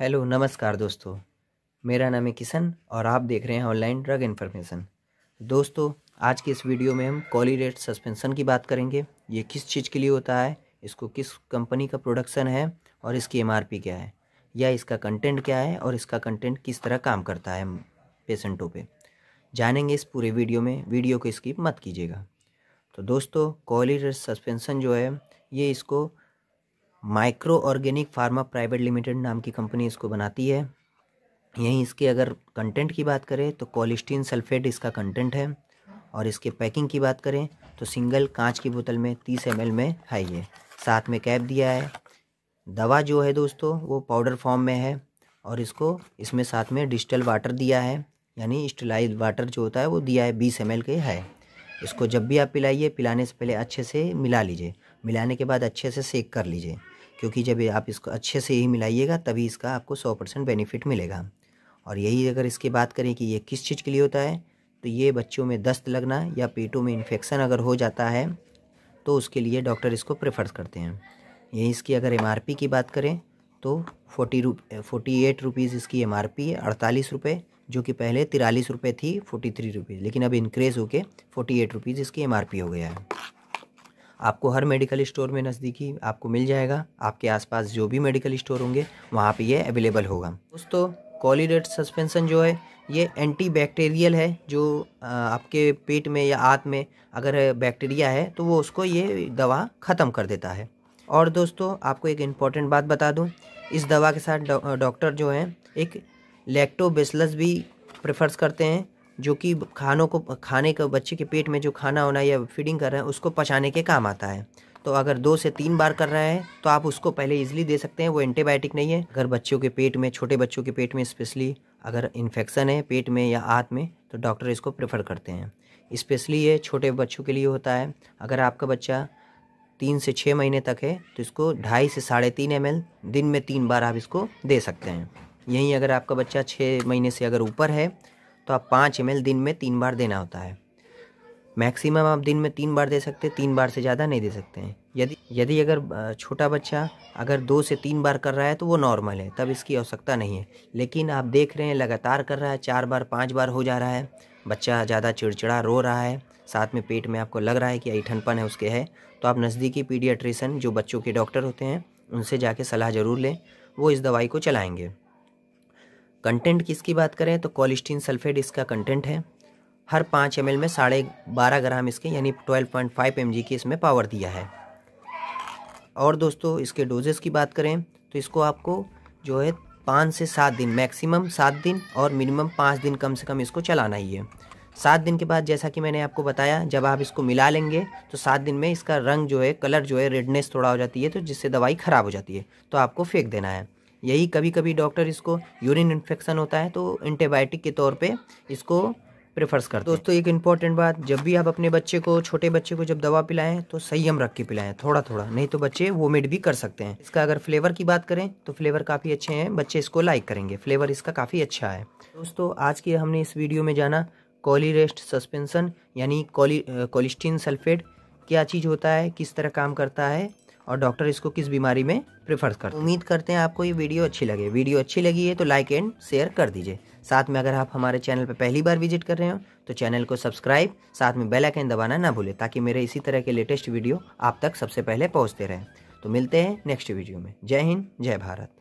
Hello नमस्कार दोस्तों मेरा नाम है किशन और आप देख रहे हैं ऑनलाइन ड्रग इन्फॉर्मेशन दोस्तों आज की इस वीडियो में हम कॉलीरेट सस्पेंशन की बात करेंगे ये किस चीज़ के लिए होता है इसको किस कंपनी का प्रोडक्शन है और इसकी एमआरपी क्या है या इसका कंटेंट क्या है और इसका कंटेंट किस तरह काम करता है पेशेंटों पर पे। जानेंगे इस पूरे वीडियो में वीडियो को स्किप मत कीजिएगा तो दोस्तों कॉलीरेट सस्पेंसन जो है ये इसको Micro Organic Pharma Private Limited नाम की कंपनी इसको बनाती है यहीं इसके अगर कंटेंट की बात करें तो कोलिस्टीन सल्फेट इसका कंटेंट है और इसके पैकिंग की बात करें तो सिंगल कांच की बोतल में तीस एम में है ये साथ में कैप दिया है दवा जो है दोस्तों वो पाउडर फॉर्म में है और इसको इसमें साथ में डिजिटल वाटर दिया है यानी स्टलाइज वाटर जो होता है वो दिया है बीस एम के है इसको जब भी आप पिलाइए पिलाने से पहले अच्छे से मिला लीजिए मिलाने के बाद अच्छे से सेक कर लीजिए क्योंकि जब आप इसको अच्छे से ही मिलाइएगा तभी इसका आपको सौ परसेंट बेनिफिट मिलेगा और यही अगर इसकी बात करें कि ये किस चीज़ के लिए होता है तो ये बच्चों में दस्त लगना या पेटों में इन्फेक्शन अगर हो जाता है तो उसके लिए डॉक्टर इसको प्रेफर करते हैं यही इसकी अगर एम की बात करें तो फोर्टी रुप फोर्टी एट रुपीज़ इसकी एम आर पी है अड़तालीस रुपये जो कि पहले तिरालीस रुपये थी फोर्टी थ्री रुपीज़ लेकिन अब इंक्रेज़ होके फोर्टी एट रुपीज़ इसकी एम आर पी हो गया है आपको हर मेडिकल स्टोर में नज़दीकी आपको मिल जाएगा आपके आसपास जो भी मेडिकल स्टोर होंगे वहाँ पे ये अवेलेबल होगा दोस्तों कॉलीडेट सस्पेंसन जो है ये एंटी बैक्टीरियल है जो आपके पेट में या आँत में अगर बैक्टीरिया है तो वो उसको ये दवा ख़त्म कर देता है और दोस्तों आपको एक इम्पॉर्टेंट बात बता दूँ इस दवा के साथ डॉक्टर जो हैं एक लैक्टोबेसलस भी प्रेफर्स करते हैं जो कि खानों को खाने का बच्चे के पेट में जो खाना होना या फीडिंग कर रहे हैं उसको पचाने के काम आता है तो अगर दो से तीन बार कर रहा है तो आप उसको पहले इजली दे सकते हैं वो एंटीबायोटिक नहीं है अगर बच्चों के पेट में छोटे बच्चों के पेट में स्पेशली अगर इन्फेक्शन है पेट में या आँत में तो डॉक्टर इसको प्रेफर करते हैं स्पेशली ये छोटे बच्चों के लिए होता है अगर आपका बच्चा तीन से छः महीने तक है तो इसको ढाई से साढ़े तीन एम दिन में तीन बार आप इसको दे सकते हैं यहीं अगर आपका बच्चा छः महीने से अगर ऊपर है तो आप पाँच एम दिन में तीन बार देना होता है मैक्सिमम आप दिन में तीन बार दे सकते हैं तीन बार से ज़्यादा नहीं दे सकते हैं यदि यदि अगर छोटा बच्चा अगर दो से तीन बार कर रहा है तो वो नॉर्मल है तब इसकी आवश्यकता नहीं है लेकिन आप देख रहे हैं लगातार कर रहा है चार बार पाँच बार हो जा रहा है बच्चा ज़्यादा चिड़चिड़ा रो रहा है साथ में पेट में आपको लग रहा है कि ऐठनपन है उसके है तो आप नज़दीकी पीडियाट्रिशन जो बच्चों के डॉक्टर होते हैं उनसे जाके सलाह ज़रूर लें वो इस दवाई को चलाएँगे कंटेंट किसकी बात करें तो कोलिस्टीन सल्फेट इसका कंटेंट है हर पाँच एम में साढ़े बारह ग्राम इसके यानी ट्वेल्व पॉइंट फाइव एम की इसमें पावर दिया है और दोस्तों इसके डोजेस की बात करें तो इसको आपको जो है पाँच से सात दिन मैक्सिमम सात दिन और मिनिमम पाँच दिन कम से कम इसको चलाना ही है सात दिन के बाद जैसा कि मैंने आपको बताया जब आप इसको मिला लेंगे तो सात दिन में इसका रंग जो है कलर जो है रेडनेस थोड़ा हो जाती है तो जिससे दवाई ख़राब हो जाती है तो आपको फेंक देना है यही कभी कभी डॉक्टर इसको यूरिन इन्फेक्शन होता है तो एंटीबायोटिक के तौर पे इसको प्रेफर्स करते हैं दोस्तों एक इम्पॉर्टेंट बात जब भी आप अपने बच्चे को छोटे बच्चे को जब दवा पिलाएं तो संयम रख के पिलाएं थोड़ा थोड़ा नहीं तो बच्चे वोमिट भी कर सकते हैं इसका अगर फ्लेवर की बात करें तो फ्लेवर काफ़ी अच्छे हैं बच्चे इसको लाइक करेंगे फ्लेवर इसका काफ़ी अच्छा है दोस्तों आज की हमने इस वीडियो में जाना कॉलीरेस्ट सस्पेंसन यानी कॉली कोलिस्टीन सल्फेट क्या चीज़ होता है किस तरह काम करता है और डॉक्टर इसको किस बीमारी में प्रेफर करते हैं उम्मीद करते हैं आपको ये वीडियो अच्छी लगे वीडियो अच्छी लगी है तो लाइक एंड शेयर कर दीजिए साथ में अगर आप हमारे चैनल पर पहली बार विजिट कर रहे हो तो चैनल को सब्सक्राइब साथ में बेल आइकन दबाना ना भूलें ताकि मेरे इसी तरह के लेटेस्ट वीडियो आप तक सबसे पहले पहुँचते रहें तो मिलते हैं नेक्स्ट वीडियो में जय हिंद जय भारत